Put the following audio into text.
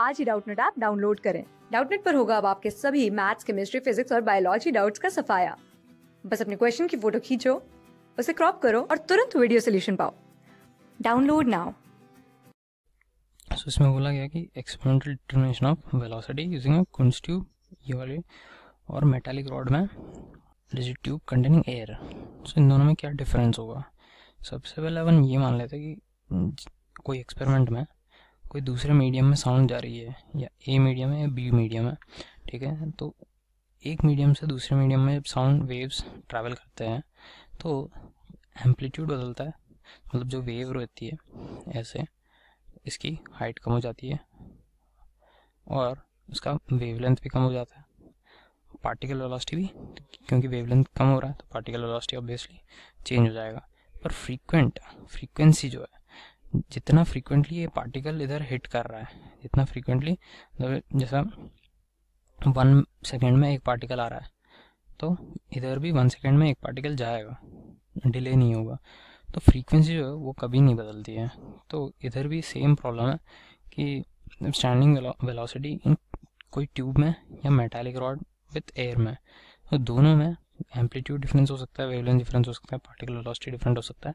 आज ही Doubtnut app download करें डाउटनेट पर होगा अब आपके सभी मैथ्स केमिस्ट्री फिजिक्स और बायोलॉजी डाउट्स का सफाया बस अपने क्वेश्चन की फोटो खींचो उसे क्रॉप करो और तुरंत वीडियो सोल्यूशन पाओ डाउनलोड नाउ सो इसमें बोला गया कि experimental determination of velocity using a Kundt's tube ये वाले और मेटालिक रॉड में rigid tube containing air so इन दोनों में क्या डिफरेंस होगा सबसे पहले अपन ये मान लेते हैं कि कोई एक्सपेरिमेंट में कोई दूसरे मीडियम में साउंड जा रही है या ए मीडियम है या बी मीडियम है ठीक है तो एक मीडियम से दूसरे मीडियम में साउंड वेव्स ट्रैवल करते हैं तो एम्पलीट्यूड बदलता है मतलब जो वेव रहती है ऐसे इसकी हाइट कम हो जाती है और उसका वेवलेंथ भी कम हो जाता है पार्टिकल वेलोसिटी भी क्योंकि वेवलेंथ कम हो रहा है तो पार्टिकल वेलोसिटी ऑब्वियसली चेंज हो जाएगा पर फ्रीक्वेंट फ्रीक्वेंसी जो है जितना फ्रीक्वेंटली ये पार्टिकल इधर हिट कर रहा है जितना फ्रीक्वेंटली मतलब जैसा वन सेकेंड में एक पार्टिकल आ रहा है तो इधर भी वन सेकेंड में एक पार्टिकल जाएगा डिले नहीं होगा तो फ्रीक्वेंसी जो है वो कभी नहीं बदलती है तो इधर भी सेम प्रॉब्लम है कि स्टैंडिंग वेलोसिटी इन कोई ट्यूब में या मेटालिक रॉड विथ एयर में तो दोनों में एम्पलीट्यूड डिफरेंस हो सकता है वेवलेंथ डिफरेंस हो सकता है पार्टिकल वेलोसिटी डिफरेंट हो सकता है